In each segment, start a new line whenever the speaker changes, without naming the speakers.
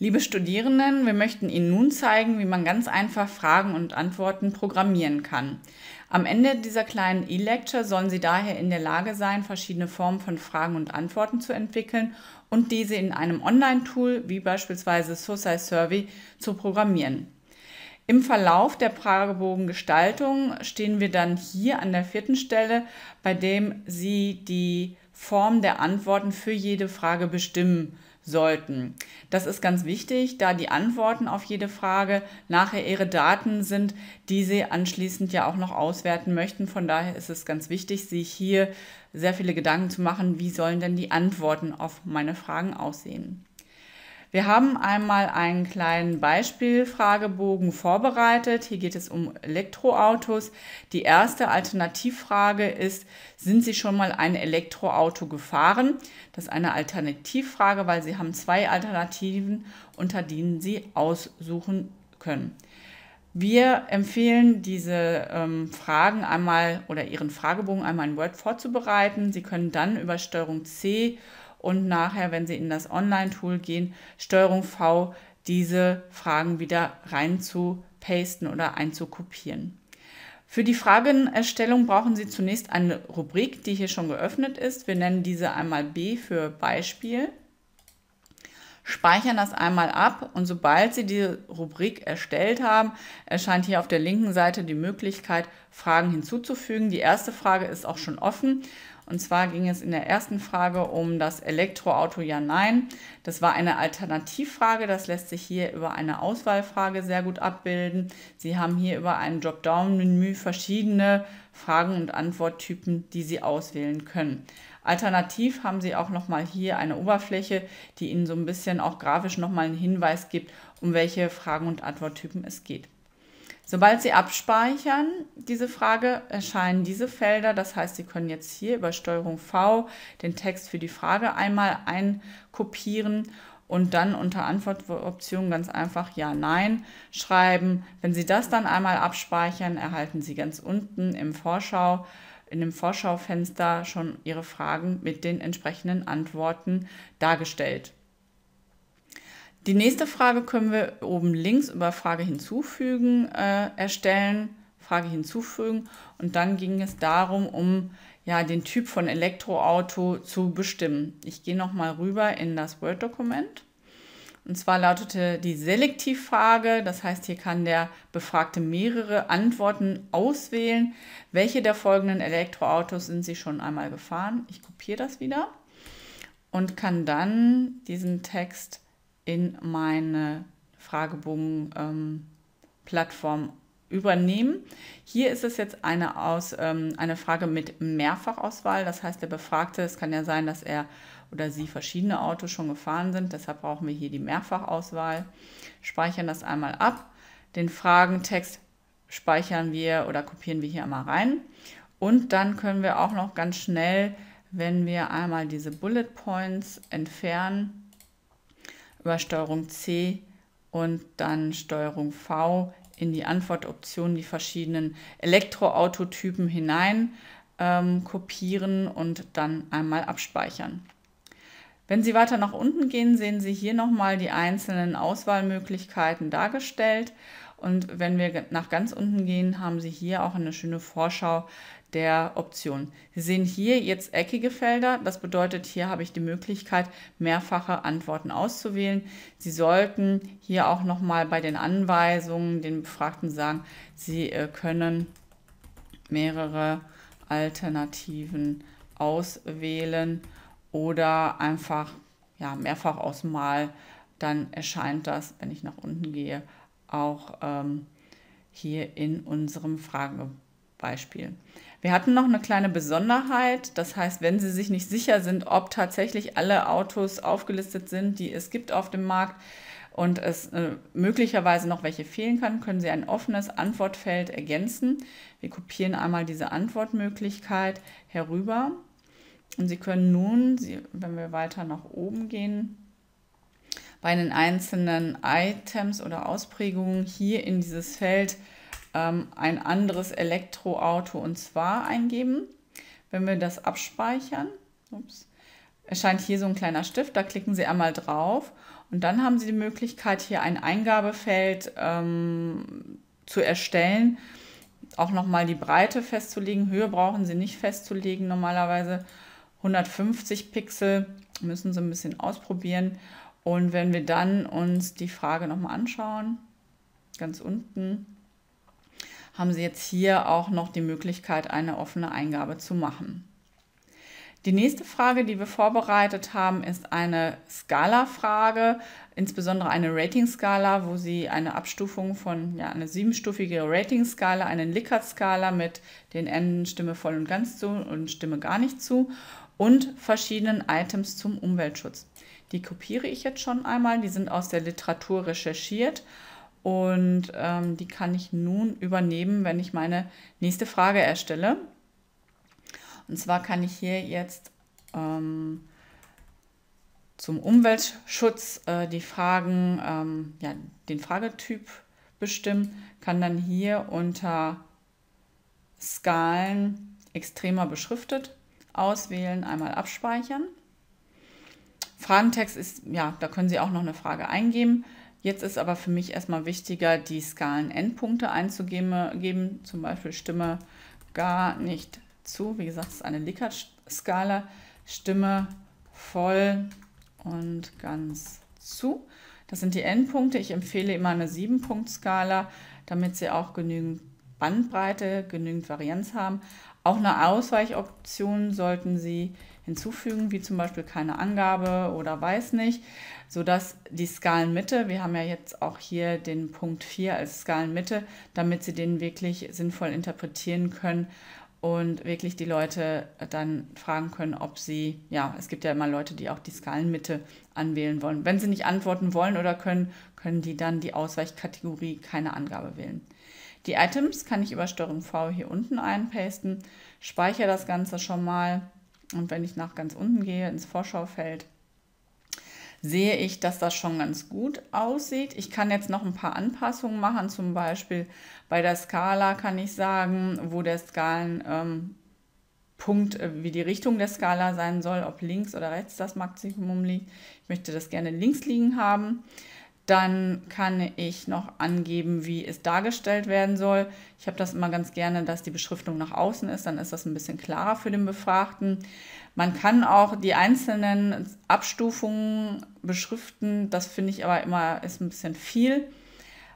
Liebe Studierenden, wir möchten Ihnen nun zeigen, wie man ganz einfach Fragen und Antworten programmieren kann. Am Ende dieser kleinen E-Lecture sollen Sie daher in der Lage sein, verschiedene Formen von Fragen und Antworten zu entwickeln und diese in einem Online-Tool wie beispielsweise SoSci Survey zu programmieren. Im Verlauf der Fragebogengestaltung stehen wir dann hier an der vierten Stelle, bei dem Sie die Form der Antworten für jede Frage bestimmen sollten. Das ist ganz wichtig, da die Antworten auf jede Frage nachher ihre Daten sind, die sie anschließend ja auch noch auswerten möchten. Von daher ist es ganz wichtig, sich hier sehr viele Gedanken zu machen, wie sollen denn die Antworten auf meine Fragen aussehen. Wir haben einmal einen kleinen Beispielfragebogen vorbereitet. Hier geht es um Elektroautos. Die erste Alternativfrage ist, sind Sie schon mal ein Elektroauto gefahren? Das ist eine Alternativfrage, weil Sie haben zwei Alternativen, unter denen Sie aussuchen können. Wir empfehlen, diese ähm, Fragen einmal oder Ihren Fragebogen einmal in Word vorzubereiten. Sie können dann über Steuerung C und nachher, wenn Sie in das Online-Tool gehen, Steuerung V diese Fragen wieder reinzupasten oder einzukopieren. Für die Fragenerstellung brauchen Sie zunächst eine Rubrik, die hier schon geöffnet ist. Wir nennen diese einmal B für Beispiel, speichern das einmal ab und sobald Sie die Rubrik erstellt haben, erscheint hier auf der linken Seite die Möglichkeit, Fragen hinzuzufügen. Die erste Frage ist auch schon offen und zwar ging es in der ersten Frage um das Elektroauto Ja, Nein. Das war eine Alternativfrage. Das lässt sich hier über eine Auswahlfrage sehr gut abbilden. Sie haben hier über ein Dropdown-Menü verschiedene Fragen und Antworttypen, die Sie auswählen können. Alternativ haben Sie auch nochmal hier eine Oberfläche, die Ihnen so ein bisschen auch grafisch nochmal einen Hinweis gibt, um welche Fragen und Antworttypen es geht. Sobald Sie abspeichern, diese Frage, erscheinen diese Felder. Das heißt, Sie können jetzt hier über Steuerung V den Text für die Frage einmal einkopieren und dann unter Antwortoption ganz einfach Ja, Nein schreiben. Wenn Sie das dann einmal abspeichern, erhalten Sie ganz unten im Vorschau in dem Vorschaufenster schon Ihre Fragen mit den entsprechenden Antworten dargestellt. Die nächste Frage können wir oben links über Frage hinzufügen äh, erstellen. Frage hinzufügen. Und dann ging es darum, um ja, den Typ von Elektroauto zu bestimmen. Ich gehe nochmal rüber in das Word-Dokument. Und zwar lautete die Selektivfrage, das heißt, hier kann der Befragte mehrere Antworten auswählen. Welche der folgenden Elektroautos sind Sie schon einmal gefahren? Ich kopiere das wieder und kann dann diesen Text in meine Fragebogen-Plattform ähm, übernehmen. Hier ist es jetzt eine, aus, ähm, eine Frage mit Mehrfachauswahl. Das heißt, der Befragte, es kann ja sein, dass er oder sie verschiedene Autos schon gefahren sind. Deshalb brauchen wir hier die Mehrfachauswahl. Speichern das einmal ab. Den Fragentext speichern wir oder kopieren wir hier einmal rein. Und dann können wir auch noch ganz schnell, wenn wir einmal diese Bullet Points entfernen, über Steuerung C und dann Steuerung V in die Antwortoption die verschiedenen Elektroautotypen hinein ähm, kopieren und dann einmal abspeichern. Wenn Sie weiter nach unten gehen, sehen Sie hier nochmal die einzelnen Auswahlmöglichkeiten dargestellt und wenn wir nach ganz unten gehen, haben Sie hier auch eine schöne Vorschau der Optionen. Sie sehen hier jetzt eckige Felder. Das bedeutet, hier habe ich die Möglichkeit, mehrfache Antworten auszuwählen. Sie sollten hier auch nochmal bei den Anweisungen den Befragten sagen, Sie äh, können mehrere Alternativen auswählen oder einfach ja, mehrfach ausmal. Dann erscheint das, wenn ich nach unten gehe, auch ähm, hier in unserem Fragebeispiel. Wir hatten noch eine kleine Besonderheit, das heißt, wenn Sie sich nicht sicher sind, ob tatsächlich alle Autos aufgelistet sind, die es gibt auf dem Markt und es äh, möglicherweise noch welche fehlen kann, können Sie ein offenes Antwortfeld ergänzen. Wir kopieren einmal diese Antwortmöglichkeit herüber und Sie können nun, wenn wir weiter nach oben gehen, bei den einzelnen Items oder Ausprägungen hier in dieses Feld ähm, ein anderes Elektroauto und zwar eingeben. Wenn wir das abspeichern, ups, erscheint hier so ein kleiner Stift, da klicken Sie einmal drauf und dann haben Sie die Möglichkeit, hier ein Eingabefeld ähm, zu erstellen, auch nochmal die Breite festzulegen. Höhe brauchen Sie nicht festzulegen, normalerweise 150 Pixel müssen Sie ein bisschen ausprobieren und wenn wir dann uns die Frage nochmal anschauen, ganz unten, haben Sie jetzt hier auch noch die Möglichkeit, eine offene Eingabe zu machen. Die nächste Frage, die wir vorbereitet haben, ist eine Skala-Frage, insbesondere eine Rating-Skala, wo Sie eine Abstufung von, ja, eine siebenstufige Rating-Skala, eine Likert-Skala mit den Enden Stimme voll und ganz zu und Stimme gar nicht zu und verschiedenen Items zum Umweltschutz die kopiere ich jetzt schon einmal. Die sind aus der Literatur recherchiert und ähm, die kann ich nun übernehmen, wenn ich meine nächste Frage erstelle. Und zwar kann ich hier jetzt ähm, zum Umweltschutz äh, die Fragen, ähm, ja, den Fragetyp bestimmen, kann dann hier unter Skalen extremer beschriftet auswählen, einmal abspeichern. Fragentext ist, ja, da können Sie auch noch eine Frage eingeben. Jetzt ist aber für mich erstmal wichtiger, die Skalen-Endpunkte einzugeben, zum Beispiel Stimme gar nicht zu. Wie gesagt, es ist eine Likert-Skala. Stimme voll und ganz zu. Das sind die Endpunkte. Ich empfehle immer eine 7-Punkt-Skala, damit Sie auch genügend Bandbreite, genügend Varianz haben. Auch eine Ausweichoption sollten Sie hinzufügen, wie zum Beispiel keine Angabe oder weiß nicht, sodass die Skalenmitte, wir haben ja jetzt auch hier den Punkt 4 als Skalenmitte, damit Sie den wirklich sinnvoll interpretieren können und wirklich die Leute dann fragen können, ob sie, ja, es gibt ja immer Leute, die auch die Skalenmitte anwählen wollen. Wenn sie nicht antworten wollen oder können, können die dann die Ausweichkategorie keine Angabe wählen. Die Items kann ich über STRG V hier unten einpasten, speichere das Ganze schon mal und wenn ich nach ganz unten gehe ins Vorschaufeld, sehe ich, dass das schon ganz gut aussieht. Ich kann jetzt noch ein paar Anpassungen machen, zum Beispiel bei der Skala kann ich sagen, wo der Skalenpunkt, ähm, äh, wie die Richtung der Skala sein soll, ob links oder rechts das Maximum liegt. Ich möchte das gerne links liegen haben. Dann kann ich noch angeben, wie es dargestellt werden soll. Ich habe das immer ganz gerne, dass die Beschriftung nach außen ist, dann ist das ein bisschen klarer für den Befragten. Man kann auch die einzelnen Abstufungen beschriften, das finde ich aber immer ist ein bisschen viel,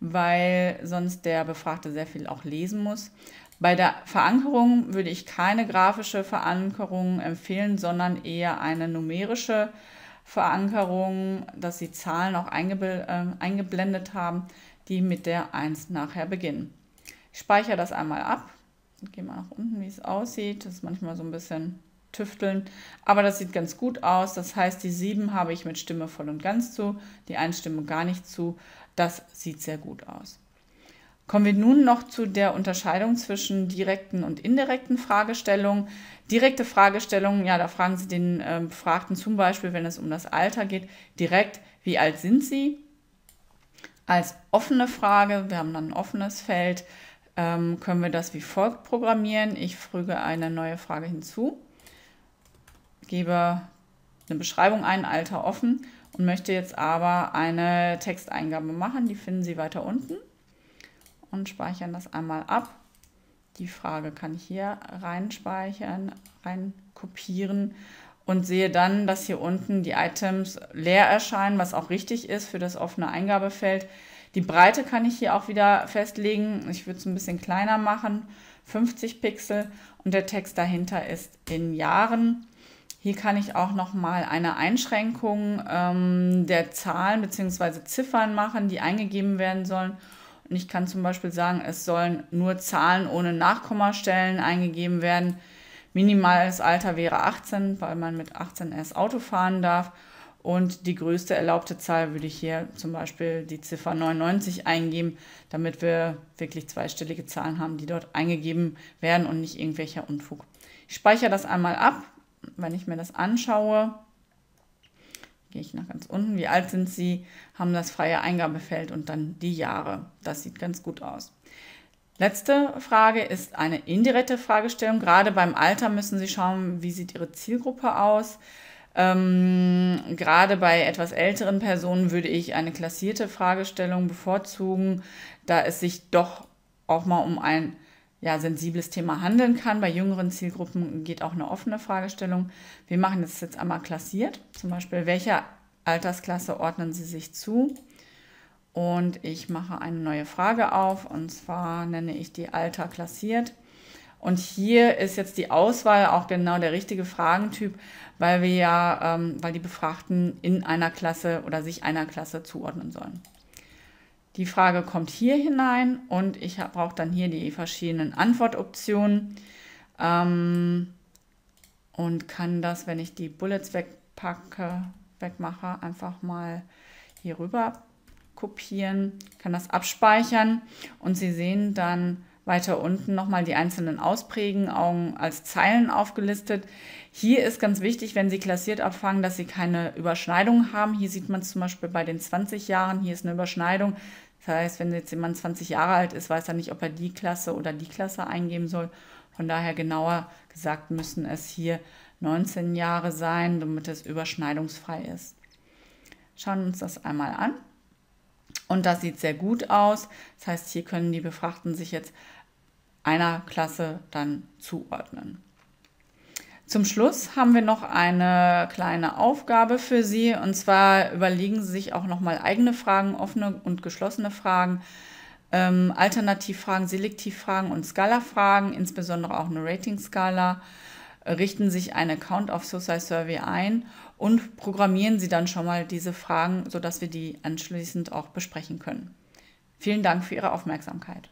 weil sonst der Befragte sehr viel auch lesen muss. Bei der Verankerung würde ich keine grafische Verankerung empfehlen, sondern eher eine numerische Verankerung Verankerungen, dass Sie Zahlen auch ähm, eingeblendet haben, die mit der 1 nachher beginnen. Ich speichere das einmal ab. Gehen wir nach unten, wie es aussieht. Das ist manchmal so ein bisschen tüfteln, aber das sieht ganz gut aus. Das heißt, die 7 habe ich mit Stimme voll und ganz zu, die 1 Stimme gar nicht zu. Das sieht sehr gut aus. Kommen wir nun noch zu der Unterscheidung zwischen direkten und indirekten Fragestellungen. Direkte Fragestellungen, ja, da fragen Sie den äh, Befragten zum Beispiel, wenn es um das Alter geht, direkt, wie alt sind Sie? Als offene Frage, wir haben dann ein offenes Feld, ähm, können wir das wie folgt programmieren. Ich füge eine neue Frage hinzu, gebe eine Beschreibung ein, Alter offen und möchte jetzt aber eine Texteingabe machen. Die finden Sie weiter unten und speichern das einmal ab. Die Frage kann ich hier reinspeichern, rein kopieren und sehe dann, dass hier unten die Items leer erscheinen, was auch richtig ist für das offene Eingabefeld. Die Breite kann ich hier auch wieder festlegen. Ich würde es ein bisschen kleiner machen, 50 Pixel. Und der Text dahinter ist in Jahren. Hier kann ich auch nochmal eine Einschränkung ähm, der Zahlen bzw. Ziffern machen, die eingegeben werden sollen. Und ich kann zum Beispiel sagen, es sollen nur Zahlen ohne Nachkommastellen eingegeben werden. Minimales Alter wäre 18, weil man mit 18 erst Auto fahren darf. Und die größte erlaubte Zahl würde ich hier zum Beispiel die Ziffer 99 eingeben, damit wir wirklich zweistellige Zahlen haben, die dort eingegeben werden und nicht irgendwelcher Unfug. Ich speichere das einmal ab. Wenn ich mir das anschaue, gehe ich nach ganz unten. Wie alt sind Sie? Haben das freie Eingabefeld und dann die Jahre. Das sieht ganz gut aus. Letzte Frage ist eine indirekte Fragestellung. Gerade beim Alter müssen Sie schauen, wie sieht Ihre Zielgruppe aus. Ähm, gerade bei etwas älteren Personen würde ich eine klassierte Fragestellung bevorzugen, da es sich doch auch mal um ein ja, sensibles Thema handeln kann. Bei jüngeren Zielgruppen geht auch eine offene Fragestellung. Wir machen das jetzt einmal klassiert, zum Beispiel, welcher Altersklasse ordnen Sie sich zu? Und ich mache eine neue Frage auf und zwar nenne ich die Alter klassiert. Und hier ist jetzt die Auswahl auch genau der richtige Fragentyp, weil wir ja, ähm, weil die Befragten in einer Klasse oder sich einer Klasse zuordnen sollen. Die Frage kommt hier hinein und ich brauche dann hier die verschiedenen Antwortoptionen ähm, und kann das, wenn ich die Bullets wegpacke, wegmache, einfach mal hier rüber kopieren, kann das abspeichern und Sie sehen dann weiter unten nochmal die einzelnen Ausprägen als Zeilen aufgelistet. Hier ist ganz wichtig, wenn Sie klassiert abfangen, dass Sie keine Überschneidung haben. Hier sieht man zum Beispiel bei den 20 Jahren, hier ist eine Überschneidung. Das heißt, wenn jetzt jemand 20 Jahre alt ist, weiß er nicht, ob er die Klasse oder die Klasse eingeben soll. Von daher genauer gesagt müssen es hier 19 Jahre sein, damit es überschneidungsfrei ist. Schauen wir uns das einmal an. Und das sieht sehr gut aus. Das heißt, hier können die Befragten sich jetzt einer Klasse dann zuordnen. Zum Schluss haben wir noch eine kleine Aufgabe für Sie. Und zwar überlegen Sie sich auch nochmal eigene Fragen, offene und geschlossene Fragen, ähm, Alternativfragen, Selektivfragen und Skala-Fragen, insbesondere auch eine Rating-Skala. Richten sich einen Account auf Social Survey ein und programmieren Sie dann schon mal diese Fragen, sodass wir die anschließend auch besprechen können. Vielen Dank für Ihre Aufmerksamkeit.